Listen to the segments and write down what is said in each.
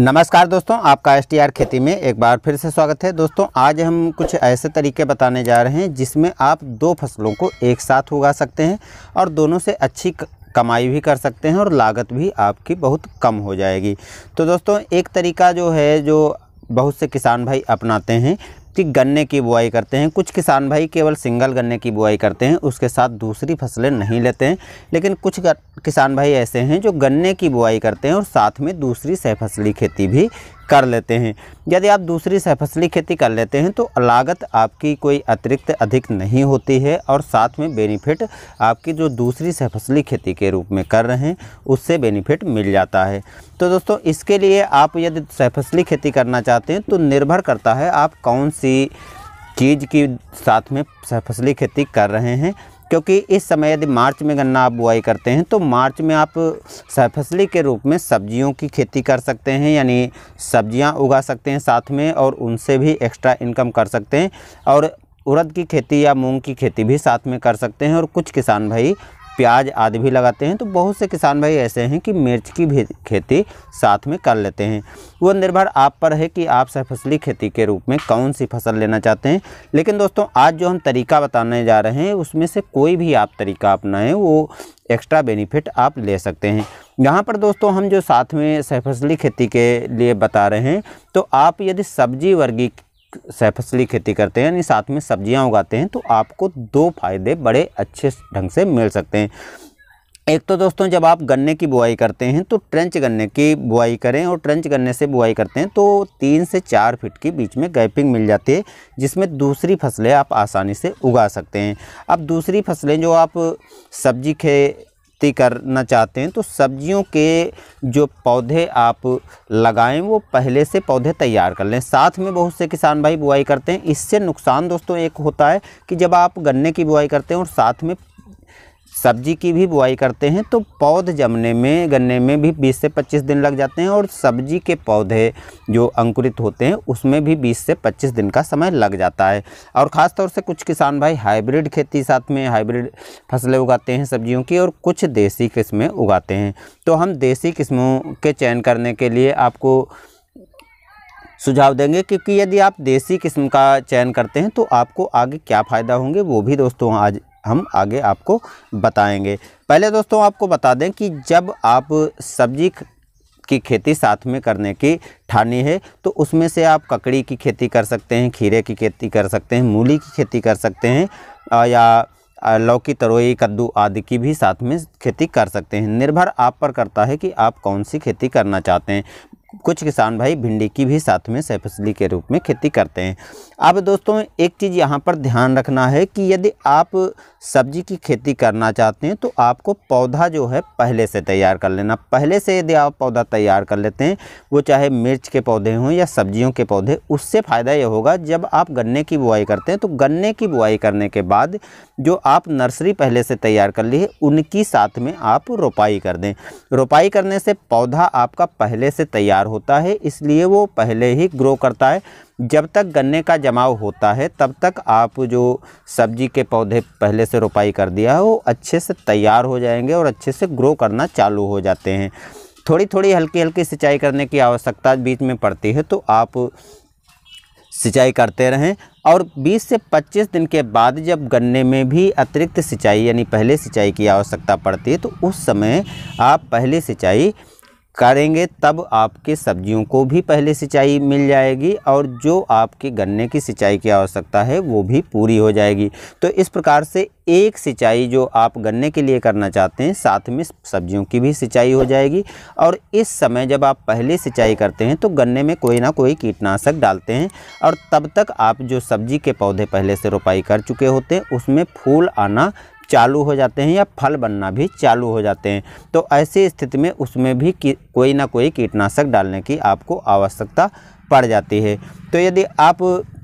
नमस्कार दोस्तों आपका एस खेती में एक बार फिर से स्वागत है दोस्तों आज हम कुछ ऐसे तरीके बताने जा रहे हैं जिसमें आप दो फसलों को एक साथ उगा सकते हैं और दोनों से अच्छी कमाई भी कर सकते हैं और लागत भी आपकी बहुत कम हो जाएगी तो दोस्तों एक तरीका जो है जो बहुत से किसान भाई अपनाते हैं कि गन्ने की बुआई करते हैं कुछ किसान भाई केवल सिंगल गन्ने की बुआई करते हैं उसके साथ दूसरी फसलें नहीं लेते हैं लेकिन कुछ किसान भाई ऐसे हैं जो गन्ने की बुआई करते हैं और साथ में दूसरी सहफसली खेती भी कर लेते हैं यदि आप दूसरी सहफसली खेती कर लेते हैं तो लागत आपकी कोई अतिरिक्त अधिक नहीं होती है और साथ में बेनिफिट आपकी जो दूसरी सहफसली खेती के रूप में कर रहे हैं उससे बेनिफिट मिल जाता है तो दोस्तों इसके लिए आप यदि सहफसली खेती करना चाहते हैं तो निर्भर करता है आप कौन सी चीज़ की साथ में सहफसली खेती कर रहे हैं क्योंकि इस समय यदि मार्च में गन्ना आप बुआई करते हैं तो मार्च में आप सफसली के रूप में सब्जियों की खेती कर सकते हैं यानी सब्जियां उगा सकते हैं साथ में और उनसे भी एक्स्ट्रा इनकम कर सकते हैं और उड़द की खेती या मूंग की खेती भी साथ में कर सकते हैं और कुछ किसान भाई प्याज आदि भी लगाते हैं तो बहुत से किसान भाई ऐसे हैं कि मिर्च की भी खेती साथ में कर लेते हैं वो निर्भर आप पर है कि आप सहफसली खेती के रूप में कौन सी फसल लेना चाहते हैं लेकिन दोस्तों आज जो हम तरीका बताने जा रहे हैं उसमें से कोई भी आप तरीका अपनाएं वो एक्स्ट्रा बेनिफिट आप ले सकते हैं यहाँ पर दोस्तों हम जो साथ में सहफसली खेती के लिए बता रहे हैं तो आप यदि सब्जी वर्गी फसली खेती करते हैं यानी साथ में सब्जियां उगाते हैं तो आपको दो फायदे बड़े अच्छे ढंग से मिल सकते हैं एक तो दोस्तों जब आप गन्ने की बुआई करते हैं तो ट्रेंच गन्ने की बुआई करें और ट्रेंच गन्ने से बुआई करते हैं तो तीन से चार फीट के बीच में गैपिंग मिल जाती है जिसमें दूसरी फसलें आप आसानी से उगा सकते हैं अब दूसरी फसलें जो आप सब्जी खे खेती करना चाहते हैं तो सब्जियों के जो पौधे आप लगाएं वो पहले से पौधे तैयार कर लें साथ में बहुत से किसान भाई बुआई करते हैं इससे नुकसान दोस्तों एक होता है कि जब आप गन्ने की बुआई करते हैं और साथ में सब्जी की भी बुआई करते हैं तो पौध जमने में गन्ने में भी 20 से 25 दिन लग जाते हैं और सब्जी के पौधे जो अंकुरित होते हैं उसमें भी 20 से 25 दिन का समय लग जाता है और ख़ास तौर से कुछ किसान भाई हाइब्रिड खेती साथ में हाइब्रिड फसलें उगाते हैं सब्जियों की और कुछ देसी किस्में उगाते हैं तो हम देसी किस्मों के चयन करने के लिए आपको सुझाव देंगे क्योंकि यदि आप देसी किस्म का चयन करते हैं तो आपको आगे क्या फ़ायदा होंगे वो भी दोस्तों आज हम आगे आपको बताएंगे पहले दोस्तों आपको बता दें कि जब आप सब्जी की खेती साथ में करने की ठानी है तो उसमें से आप ककड़ी की खेती कर सकते हैं खीरे की खेती कर सकते हैं मूली की खेती कर सकते हैं या लौकी तरोई कद्दू आदि की भी साथ में खेती कर सकते हैं निर्भर आप पर करता है कि आप कौन सी खेती करना चाहते हैं कुछ किसान भाई भिंडी की भी साथ में फसली के रूप में खेती करते हैं अब दोस्तों एक चीज़ यहाँ पर ध्यान रखना है कि यदि आप सब्जी की खेती करना चाहते हैं तो आपको पौधा जो है पहले से तैयार कर लेना पहले से यदि आप पौधा तैयार कर लेते हैं वो चाहे मिर्च के पौधे हों या सब्जियों के पौधे उससे फ़ायदा ये होगा जब आप गन्ने की बुआई करते हैं तो गन्ने की बुआई करने के बाद जो आप नर्सरी पहले से तैयार कर ली है उनकी साथ में आप रोपाई कर दें रोपाई करने से पौधा आपका पहले से तैयार तैयार होता है इसलिए वो पहले ही ग्रो करता है जब तक गन्ने का जमाव होता है तब तक आप जो सब्जी के पौधे पहले से रोपाई कर दिया है वो अच्छे से तैयार हो जाएंगे और अच्छे से ग्रो करना चालू हो जाते हैं थोड़ी थोड़ी हल्की हल्की सिंचाई करने की आवश्यकता बीच में पड़ती है तो आप सिंचाई करते रहें और 20 से 25 दिन के बाद जब गन्ने में भी अतिरिक्त सिंचाई यानी पहले सिंचाई की आवश्यकता पड़ती है तो उस समय आप पहले सिंचाई करेंगे तब आपके सब्जियों को भी पहले सिंचाई मिल जाएगी और जो आपके गन्ने की सिंचाई की आवश्यकता है वो भी पूरी हो जाएगी तो इस प्रकार से एक सिंचाई जो आप गन्ने के लिए करना चाहते हैं साथ में सब्जियों की भी सिंचाई हो जाएगी और इस समय जब आप पहले सिंचाई करते हैं तो गन्ने में कोई ना कोई कीटनाशक डालते हैं और तब तक आप जो सब्जी के पौधे पहले से रोपाई कर चुके होते हैं उसमें फूल आना चालू हो जाते हैं या फल बनना भी चालू हो जाते हैं तो ऐसी स्थिति में उसमें भी कोई ना कोई कीटनाशक डालने की आपको आवश्यकता पड़ जाती है तो यदि आप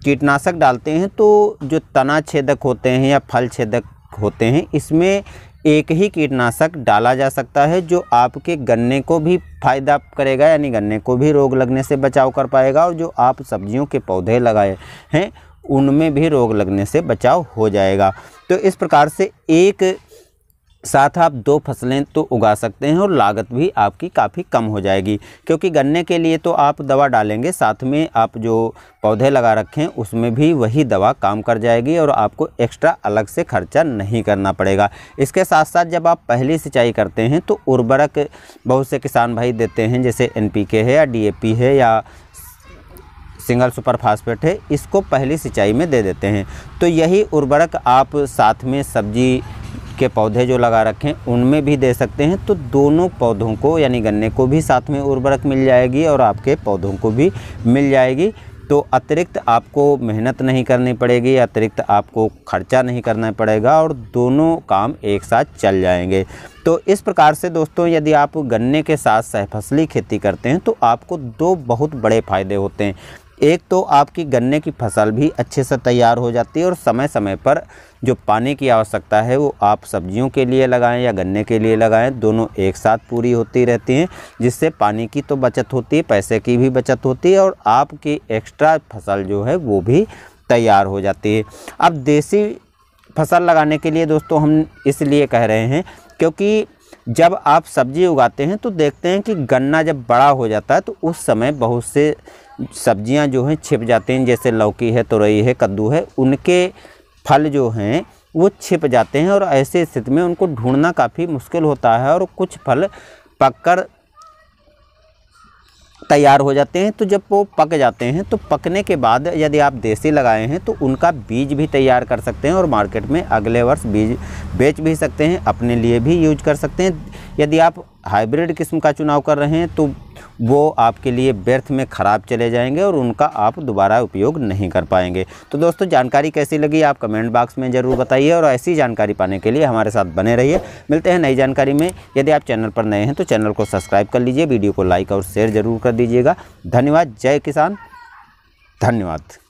कीटनाशक डालते हैं तो जो तना छेदक होते हैं या फल छेदक होते हैं इसमें एक ही कीटनाशक डाला जा सकता है जो आपके गन्ने को भी फायदा करेगा यानी गन्ने को भी रोग लगने से बचाव कर पाएगा और जो आप सब्जियों के पौधे लगाए हैं उनमें भी रोग लगने से बचाव हो जाएगा तो इस प्रकार से एक साथ आप दो फसलें तो उगा सकते हैं और लागत भी आपकी काफ़ी कम हो जाएगी क्योंकि गन्ने के लिए तो आप दवा डालेंगे साथ में आप जो पौधे लगा रखें उसमें भी वही दवा काम कर जाएगी और आपको एक्स्ट्रा अलग से खर्चा नहीं करना पड़ेगा इसके साथ साथ जब आप पहली सिंचाई करते हैं तो उर्वरक बहुत से किसान भाई देते हैं जैसे एन है या डी है या सिंगल सुपर फास्फेट है इसको पहली सिंचाई में दे देते हैं तो यही उर्वरक आप साथ में सब्जी के पौधे जो लगा रखें उनमें भी दे सकते हैं तो दोनों पौधों को यानी गन्ने को भी साथ में उर्वरक मिल जाएगी और आपके पौधों को भी मिल जाएगी तो अतिरिक्त आपको मेहनत नहीं करनी पड़ेगी अतिरिक्त आपको खर्चा नहीं करना पड़ेगा और दोनों काम एक साथ चल जाएंगे तो इस प्रकार से दोस्तों यदि आप गन्ने के साथ सहफसली खेती करते हैं तो आपको दो बहुत बड़े फ़ायदे होते हैं एक तो आपकी गन्ने की फसल भी अच्छे से तैयार हो जाती है और समय समय पर जो पानी की आवश्यकता है वो आप सब्जियों के लिए लगाएं या गन्ने के लिए लगाएं दोनों एक साथ पूरी होती रहती हैं जिससे पानी की तो बचत होती है पैसे की भी बचत होती है और आपकी एक्स्ट्रा फसल जो है वो भी तैयार हो जाती है अब देसी फसल लगाने के लिए दोस्तों हम इसलिए कह रहे हैं क्योंकि जब आप सब्जी उगाते हैं तो देखते हैं कि गन्ना जब बड़ा हो जाता है तो उस समय बहुत से सब्जियां जो हैं छिप जाते हैं जैसे लौकी है तुरई है कद्दू है उनके फल जो हैं वो छिप जाते हैं और ऐसे स्थिति में उनको ढूंढना काफ़ी मुश्किल होता है और कुछ फल पककर तैयार हो जाते हैं तो जब वो पक जाते हैं तो पकने के बाद यदि आप देसी लगाए हैं तो उनका बीज भी तैयार कर सकते हैं और मार्केट में अगले वर्ष बीज बेच भी सकते हैं अपने लिए भी यूज कर सकते हैं यदि आप हाइब्रिड किस्म का चुनाव कर रहे हैं तो वो आपके लिए व्यर्थ में ख़राब चले जाएंगे और उनका आप दोबारा उपयोग नहीं कर पाएंगे तो दोस्तों जानकारी कैसी लगी आप कमेंट बॉक्स में ज़रूर बताइए और ऐसी जानकारी पाने के लिए हमारे साथ बने रहिए मिलते हैं नई जानकारी में यदि आप चैनल पर नए हैं तो चैनल को सब्सक्राइब कर लीजिए वीडियो को लाइक और शेयर ज़रूर कर दीजिएगा धन्यवाद जय किसान धन्यवाद